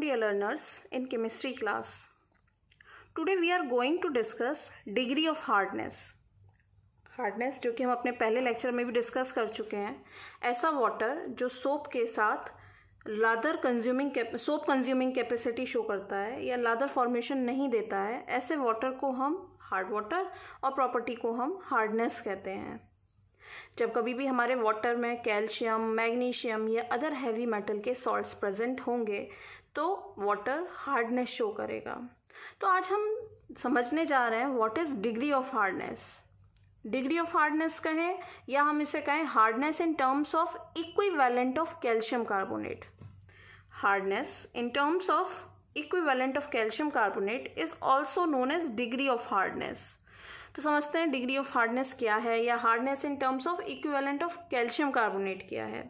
dear learners in chemistry class. Today we are going to discuss degree of hardness. Hardness जो कि हम अपने पहले लेक्चर में भी डिस्कस कर चुके हैं ऐसा वाटर जो सोप के साथ lather consuming soap consuming capacity show करता है या लादर फॉर्मेशन नहीं देता है ऐसे वाटर को हम हार्ड वाटर और प्रॉपर्टी को हम हार्डनेस कहते हैं जब कभी भी हमारे वाटर में कैल्शियम मैग्नीशियम या अदर हैवी मेटल के सॉल्ट्स प्रेजेंट होंगे तो वाटर हार्डनेस शो करेगा तो आज हम समझने जा रहे हैं what is degree of hardness degree of hardness कहें या हम इसे कहें hardness in terms of equivalent of calcium carbonate hardness in terms of equivalent of calcium carbonate is also known as degree of hardness तो समझते हैं degree of hardness क्या है या hardness in terms of equivalent of calcium carbonate क्या है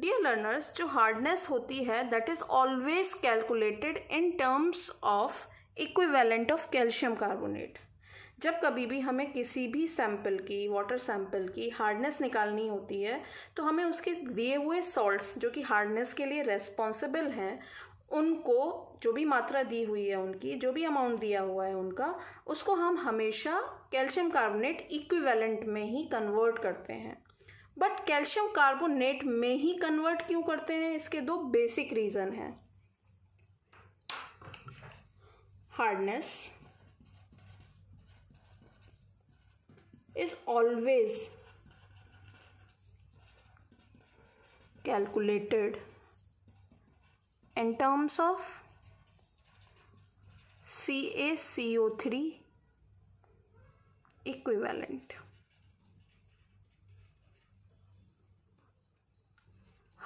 dear learners जो hardness होती है that is always calculated in terms of equivalent of calcium carbonate जब कभी भी हमें किसी भी सैंपल की वाटर सैंपल की हार्डनेस निकालनी होती है तो हमें उसके दिए हुए सॉल्ट्स जो कि हार्डनेस के लिए रेस्पॉन्सिबल हैं उनको जो भी मात्रा दी हुई है उनकी जो भी अमाउंट दिया हुआ है उनका उसको हम हमेशा कैल्शियम कार्बोनेट इक्विवेलेंट में ही कन्वर्ट करते हैं बट कैल्शियम कार्बोनेट में ही कन्वर्ट क्यों करते हैं इसके दो बेसिक रीज़न हैं hardness is always calculated in terms of CaCO3 equivalent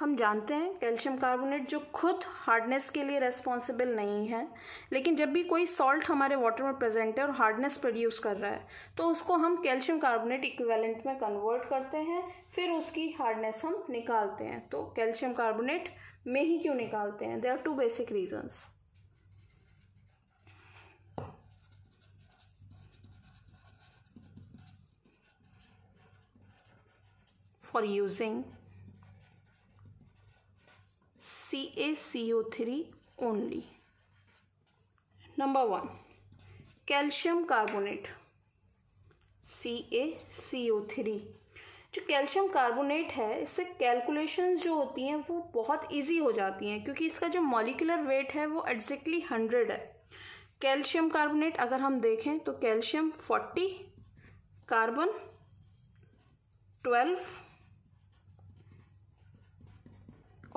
हम जानते हैं कैल्शियम कार्बोनेट जो खुद हार्डनेस के लिए रेस्पॉन्सिबल नहीं है लेकिन जब भी कोई सॉल्ट हमारे वाटर में प्रेजेंट है और हार्डनेस प्रोड्यूस कर रहा है तो उसको हम कैल्शियम कार्बोनेट इक्विवेलेंट में कन्वर्ट करते हैं फिर उसकी हार्डनेस हम निकालते हैं तो कैल्शियम कार्बोनेट में ही क्यों निकालते हैं there are two basic reasons for using C C A O three only number one calcium carbonate C A C O three जो कैल्शियम कार्बोनेट है इससे कैलकुलेशन जो होती हैं वो बहुत इजी हो जाती हैं क्योंकि इसका जो मॉलिकुलर वेट है वो एग्जैक्टली हंड्रेड है कैल्शियम कार्बोनेट अगर हम देखें तो calcium forty carbon twelve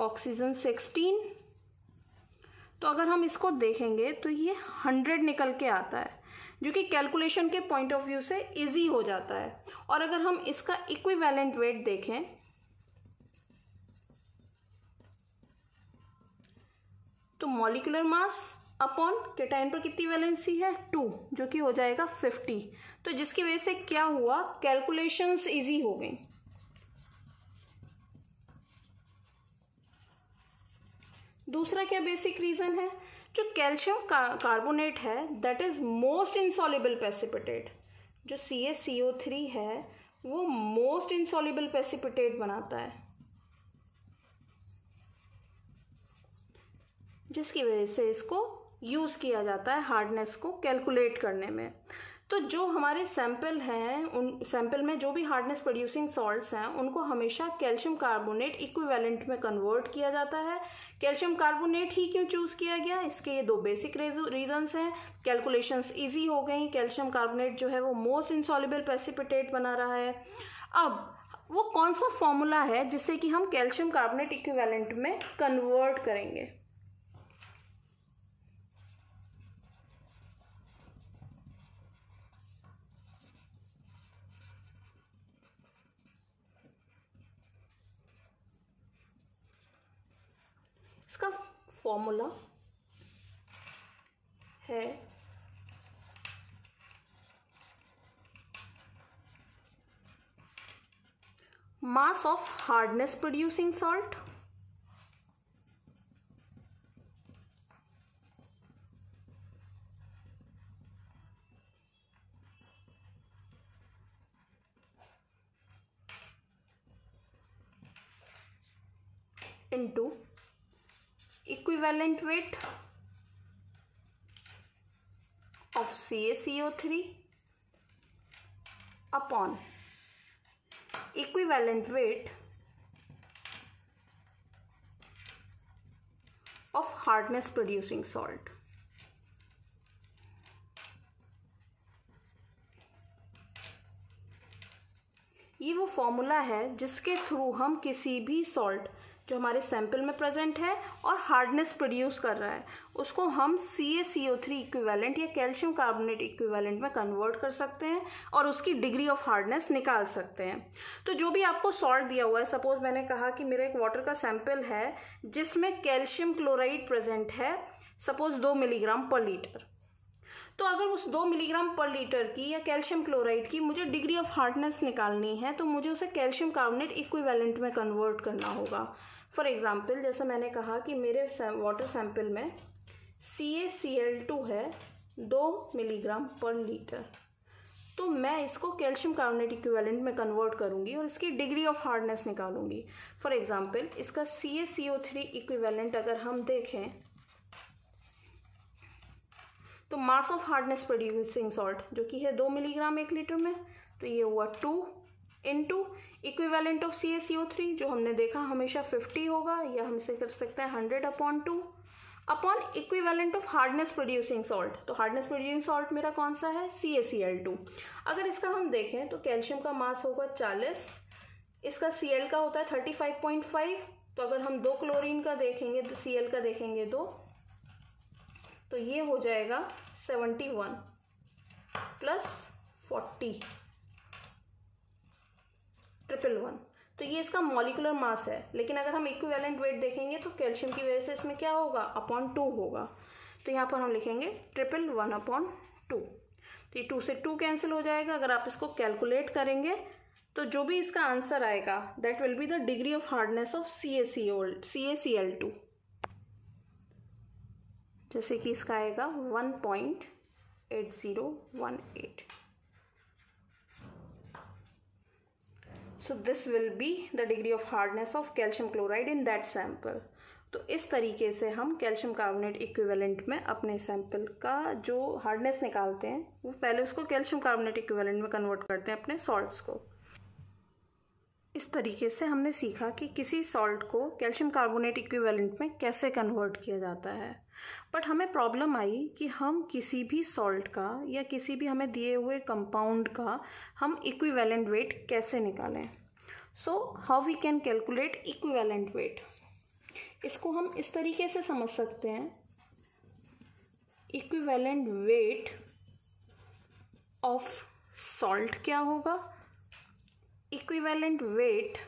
oxygen sixteen तो अगर हम इसको देखेंगे तो ये हंड्रेड निकल के आता है जो कि कैलकुलेशन के पॉइंट ऑफ व्यू से इजी हो जाता है और अगर हम इसका इक्विवेलेंट वेट देखें तो मॉलिकुलर मास अपॉन केटाइन पर कितनी वैलेंसी है टू जो कि हो जाएगा फिफ्टी तो जिसकी वजह से क्या हुआ कैलकुलेशंस इजी हो गई दूसरा क्या बेसिक रीज़न है जो कैल्शियम का, कार्बोनेट है that is most insoluble precipitate जो C S C O three है वो मोस्ट इंसॉलिबल पेसिपिटेट बनाता है जिसकी वजह से इसको यूज़ किया जाता है हार्डनेस को कैलकुलेट करने में तो जो हमारे सैंपल हैं उन सैंपल में जो भी हार्डनेस प्रोड्यूसिंग सॉल्ट्स हैं उनको हमेशा कैल्शियम कार्बोनेट इक्विवेलेंट में कन्वर्ट किया जाता है कैल्शियम कार्बोनेट ही क्यों चूज़ किया गया इसके ये दो बेसिक रीजंस हैं कैलकुलेशंस इजी हो गई कैल्शियम कार्बोनेट जो है वो मोस्ट इंसॉलिबल पेसिपिटेट बना रहा है अब वो कौन सा फॉर्मूला है जिससे कि हम कैल्शियम कार्बोनेट इक्विवेलेंट में कन्वर्ट करेंगे फॉर्मूला है mass of hardness producing salt into equivalent weight of CaCO3 upon equivalent weight of hardness producing salt. ये वो फॉर्मूला है जिसके थ्रू हम किसी भी सॉल्ट जो हमारे सैंपल में प्रेजेंट है और हार्डनेस प्रोड्यूस कर रहा है उसको हम C A C O three equivalent या कैल्शियम कार्बोनेट इक्विवेलेंट में कन्वर्ट कर सकते हैं और उसकी डिग्री ऑफ हार्डनेस निकाल सकते हैं तो जो भी आपको सॉल्ट दिया हुआ है सपोज मैंने कहा कि मेरा एक वाटर का सैंपल है जिसमें कैल्शियम क्लोराइड प्रेजेंट है सपोज दो मिलीग्राम पर लीटर तो अगर उस दो मिलीग्राम पर लीटर की या कैल्शियम क्लोराइड की मुझे डिग्री ऑफ हार्डनेस निकालनी है तो मुझे उसे कैल्शियम कार्बोनेट इक्विवेलेंट में कन्वर्ट करना होगा फॉर एग्ज़ाम्पल जैसे मैंने कहा कि मेरे वाटर सैंपल में सी ए सी एल टू है दो मिलीग्राम पर लीटर तो मैं इसको कैल्शियम कार्बोनेट इक्विवेलेंट में कन्वर्ट करूँगी और इसकी डिग्री ऑफ हार्डनेस निकालूंगी फॉर एग्जाम्पल इसका C A C O three equivalent अगर हम देखें तो mass of hardness producing salt जो कि है दो मिलीग्राम एक लीटर में तो ये हुआ two into equivalent of C S C O three जो हमने देखा हमेशा फिफ्टी होगा या हम इसे कर सकते हैं hundred upon two upon equivalent of hardness producing salt तो हार्डनेस प्रोड्यूसिंग सॉल्ट मेरा कौन सा है C S C L two अगर इसका हम देखें तो कैल्शियम का मास होगा चालीस इसका सी एल का होता है थर्टी फाइव पॉइंट फाइव तो अगर हम दो क्लोरीन का देखेंगे तो सी एल का देखेंगे दो तो ये हो जाएगा seventy one plus forty triple one तो ये इसका मॉलिकुलर मास है लेकिन अगर हम इक्विवेलेंट वेट देखेंगे तो कैल्शियम की वजह से इसमें क्या होगा अपॉन टू होगा तो यहाँ पर हम लिखेंगे ट्रिपल वन अपॉन टू तो ये टू से टू कैंसिल हो जाएगा अगर आप इसको कैलकुलेट करेंगे तो जो भी इसका आंसर आएगा that will be the degree of hardness of C A C old C A C L two जैसे कि इसका आएगा one point eight zero one eight so this will be the degree of hardness of calcium chloride in that sample तो इस तरीके से हम calcium carbonate equivalent में अपने सैंपल का जो हार्डनेस निकालते हैं वो पहले उसको कैल्शियम कार्बोनेट इक्विवेलेंट में कन्वर्ट करते हैं अपने सॉल्ट्स को इस तरीके से हमने सीखा कि किसी सॉल्ट को कैल्शियम कार्बोनेट इक्विवेलेंट में कैसे कन्वर्ट किया जाता है बट हमें प्रॉब्लम आई कि हम किसी भी सॉल्ट का या किसी भी हमें दिए हुए कंपाउंड का हम इक्विवेलेंट वेट कैसे निकालें so how we can calculate equivalent weight इसको हम इस तरीके से समझ सकते हैं इक्विवेलेंट वेट ऑफ सॉल्ट क्या होगा equivalent weight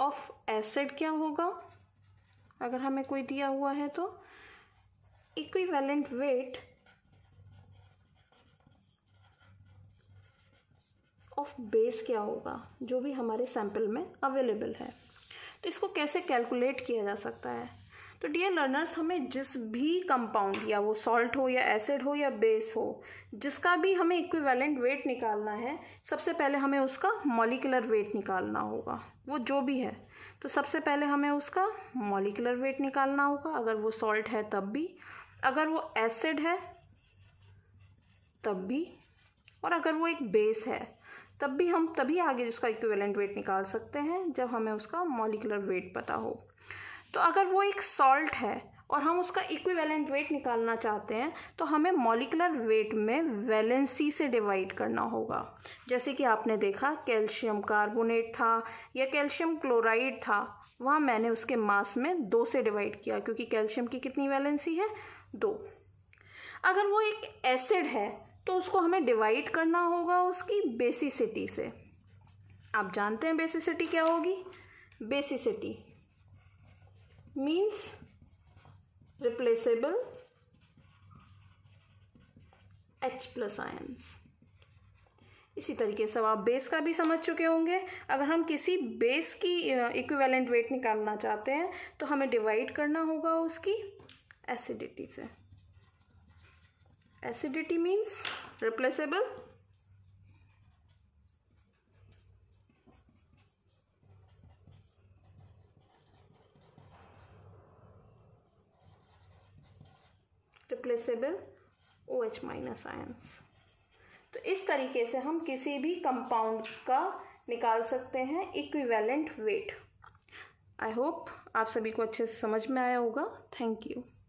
ऑफ एसिड क्या होगा अगर हमें कोई दिया हुआ है तो इक्विवेलेंट वेट ऑफ बेस क्या होगा जो भी हमारे सैंपल में अवेलेबल है तो इसको कैसे कैलकुलेट किया जा सकता है तो डियर लर्नर्स हमें जिस भी कंपाउंड या वो सॉल्ट हो या एसिड हो या बेस हो जिसका भी हमें इक्विवेलेंट वेट निकालना है सबसे पहले हमें उसका मॉलिकुलर वेट निकालना होगा वो जो भी है तो सबसे पहले हमें उसका मॉलिकुलर वेट निकालना होगा अगर वो सॉल्ट है तब भी अगर वो एसिड है तब भी और अगर वो एक बेस है तब भी हम तभी आगे उसका इक्विवेलेंट वेट निकाल सकते हैं जब हमें उसका मॉलिकुलर वेट पता हो तो अगर वो एक सॉल्ट है और हम उसका इक्विवेलेंट वेट निकालना चाहते हैं तो हमें मॉलिकुलर वेट में वैलेंसी से डिवाइड करना होगा जैसे कि आपने देखा कैल्शियम कार्बोनेट था या कैल्शियम क्लोराइड था वहाँ मैंने उसके मास में दो से डिवाइड किया क्योंकि कैल्शियम की कितनी वैलेंसी है दो अगर वो एक एसिड है तो उसको हमें डिवाइड करना होगा उसकी बेसिसिटी से आप जानते हैं बेसिसिटी क्या होगी basicity means replaceable H plus ions. इसी तरीके से आप बेस का भी समझ चुके होंगे अगर हम किसी बेस की इक्विवेलेंट वेट निकालना चाहते हैं तो हमें डिवाइड करना होगा उसकी एसिडिटी से acidity means replaceable replaceable O H minus ions तो इस तरीके से हम किसी भी कंपाउंड का निकाल सकते हैं इक्विवेलेंट वेट आई होप आप सभी को अच्छे से समझ में आया होगा थैंक यू